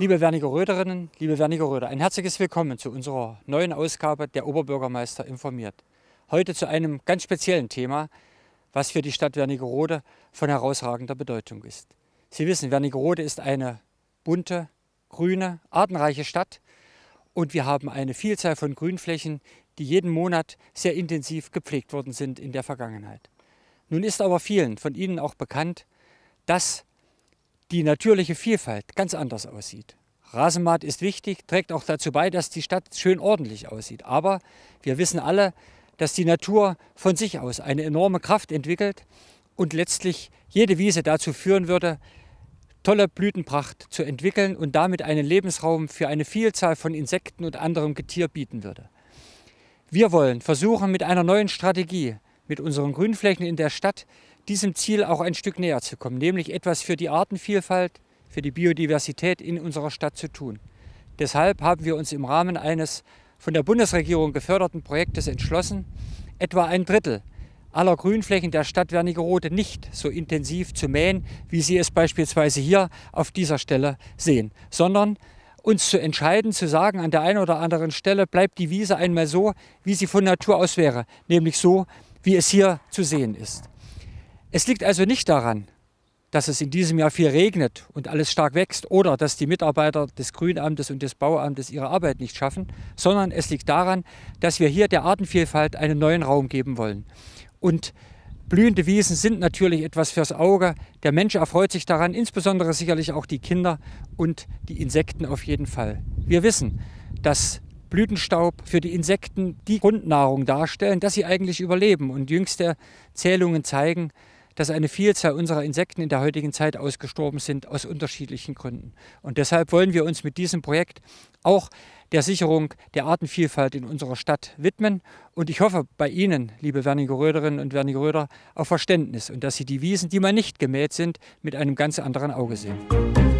Liebe Werniger Röderinnen, liebe Werniger Röder, ein herzliches Willkommen zu unserer neuen Ausgabe der Oberbürgermeister informiert. Heute zu einem ganz speziellen Thema, was für die Stadt Wernigerode von herausragender Bedeutung ist. Sie wissen, Wernigerode ist eine bunte, grüne, artenreiche Stadt und wir haben eine Vielzahl von Grünflächen, die jeden Monat sehr intensiv gepflegt worden sind in der Vergangenheit. Nun ist aber vielen von Ihnen auch bekannt, dass die natürliche Vielfalt ganz anders aussieht. Rasenmaat ist wichtig, trägt auch dazu bei, dass die Stadt schön ordentlich aussieht. Aber wir wissen alle, dass die Natur von sich aus eine enorme Kraft entwickelt und letztlich jede Wiese dazu führen würde, tolle Blütenpracht zu entwickeln und damit einen Lebensraum für eine Vielzahl von Insekten und anderem Getier bieten würde. Wir wollen versuchen, mit einer neuen Strategie mit unseren Grünflächen in der Stadt diesem Ziel auch ein Stück näher zu kommen, nämlich etwas für die Artenvielfalt, für die Biodiversität in unserer Stadt zu tun. Deshalb haben wir uns im Rahmen eines von der Bundesregierung geförderten Projektes entschlossen, etwa ein Drittel aller Grünflächen der Stadt Wernigerode nicht so intensiv zu mähen, wie Sie es beispielsweise hier auf dieser Stelle sehen, sondern uns zu entscheiden, zu sagen, an der einen oder anderen Stelle bleibt die Wiese einmal so, wie sie von Natur aus wäre, nämlich so, wie es hier zu sehen ist. Es liegt also nicht daran, dass es in diesem Jahr viel regnet und alles stark wächst oder dass die Mitarbeiter des Grünamtes und des Bauamtes ihre Arbeit nicht schaffen, sondern es liegt daran, dass wir hier der Artenvielfalt einen neuen Raum geben wollen. Und blühende Wiesen sind natürlich etwas fürs Auge. Der Mensch erfreut sich daran, insbesondere sicherlich auch die Kinder und die Insekten auf jeden Fall. Wir wissen, dass Blütenstaub für die Insekten die Grundnahrung darstellen, dass sie eigentlich überleben. Und jüngste Zählungen zeigen, dass eine Vielzahl unserer Insekten in der heutigen Zeit ausgestorben sind aus unterschiedlichen Gründen. Und deshalb wollen wir uns mit diesem Projekt auch der Sicherung der Artenvielfalt in unserer Stadt widmen. Und ich hoffe bei Ihnen, liebe Wernigeröderinnen und Wernigeröder, auf Verständnis und dass Sie die Wiesen, die mal nicht gemäht sind, mit einem ganz anderen Auge sehen.